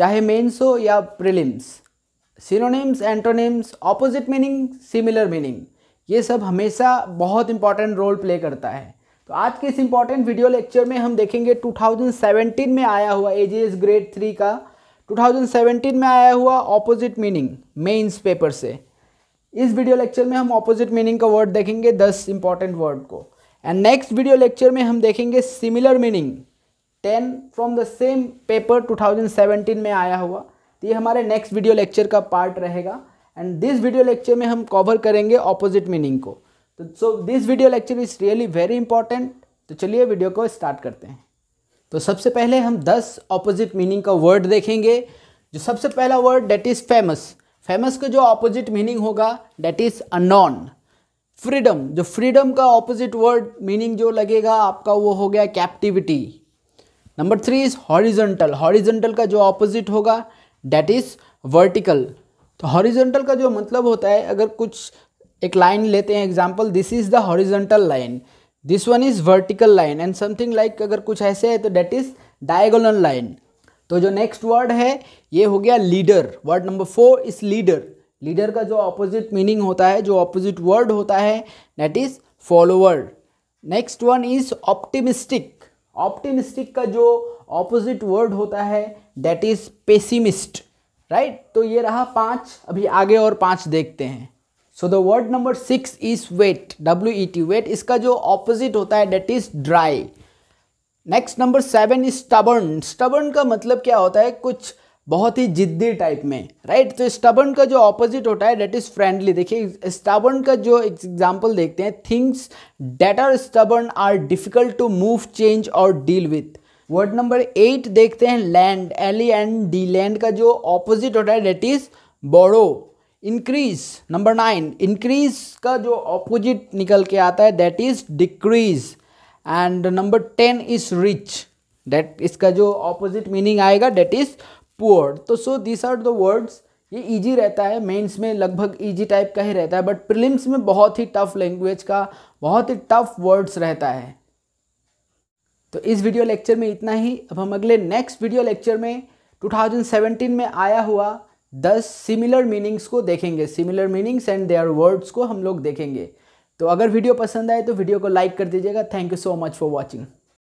चाहे मेन्स हो या prelims synonyms antonyms opposite meaning similar meaning ये सब हमेशा बहुत इंपॉर्टेंट रोल प्ले करता है तो आज के इस इम्पॉर्टेंट वीडियो लेक्चर में हम देखेंगे 2017 में आया हुआ एजीएस ग्रेड थ्री का 2017 में आया हुआ ऑपोजिट मीनिंग मेन्स पेपर से इस वीडियो लेक्चर में हम ऑपोजिट मीनिंग का वर्ड देखेंगे दस इंपॉर्टेंट वर्ड को एंड नेक्स्ट वीडियो लेक्चर में हम देखेंगे similar meaning ten from the same paper 2017 में आया हुआ तो ये हमारे नेक्स्ट वीडियो लेक्चर का पार्ट रहेगा एंड दिस वीडियो लेक्चर में हम कवर करेंगे ऑपोजिट मीनिंग को तो so this video lecture is really very important तो चलिए वीडियो को स्टार्ट करते हैं तो सबसे पहले हम 10 ऑपोजिट मीनिंग का वर्ड देखेंगे जो सबसे पहला word that is famous famous का जो ऑपोजिट मीनिंग होगा डेट इज़ अनॉन फ्रीडम जो फ्रीडम का ऑपोजिट वर्ड मीनिंग जो लगेगा आपका वो हो गया captivity number three is horizontal horizontal का जो ऑपोजिट होगा डैट इज वर्टिकल तो हॉरिजेंटल का जो मतलब होता है अगर कुछ एक लाइन लेते हैं example this is the horizontal line this one is vertical line and something like अगर कुछ ऐसे है तो डैट इज डायगोनल लाइन तो जो नेक्स्ट वर्ड है ये हो गया leader word number four is leader leader का जो ऑपोजिट मीनिंग होता है जो ऑपोजिट वर्ड होता है that is follower next one is optimistic optimistic का जो ऑपोजिट वर्ड होता है दैट इज पेसिमिस्ट राइट तो ये रहा पांच अभी आगे और पांच देखते हैं so the word number six is wet W E T wet इसका जो ऑपोजिट होता है that is dry next number seven is stubborn stubborn का मतलब क्या होता है कुछ बहुत ही जिद्दी टाइप में राइट तो स्टबन का जो ऑपोजिट होता है डेट इज़ फ्रेंडली देखिए स्टबन का जो एग्जाम्पल देखते हैं things that are stubborn are difficult to move change or deal with word number eight देखते हैं lend L and D lend का जो ऑपोजिट होता है that is borrow increase number nine increase का जो ऑपोजिट निकल के आता है that is decrease and number ten is rich that इसका जो ऑपोजिट मीनिंग आएगा दैट इज पुअर तो so this are the words ये इजी रहता है मेंस में लगभग इजी टाइप का ही रहता है बट प्रिलिम्स में बहुत ही टफ लैंग्वेज का बहुत ही टफ वर्ड्स रहता है तो इस वीडियो लेक्चर में इतना ही अब हम अगले नेक्स्ट वीडियो लेक्चर में 2017 में आया हुआ 10 सिमिलर मीनिंग्स को देखेंगे similar meanings and their words को हम लोग देखेंगे तो अगर वीडियो पसंद आए तो वीडियो को लाइक कर दीजिएगा thank you so much for watching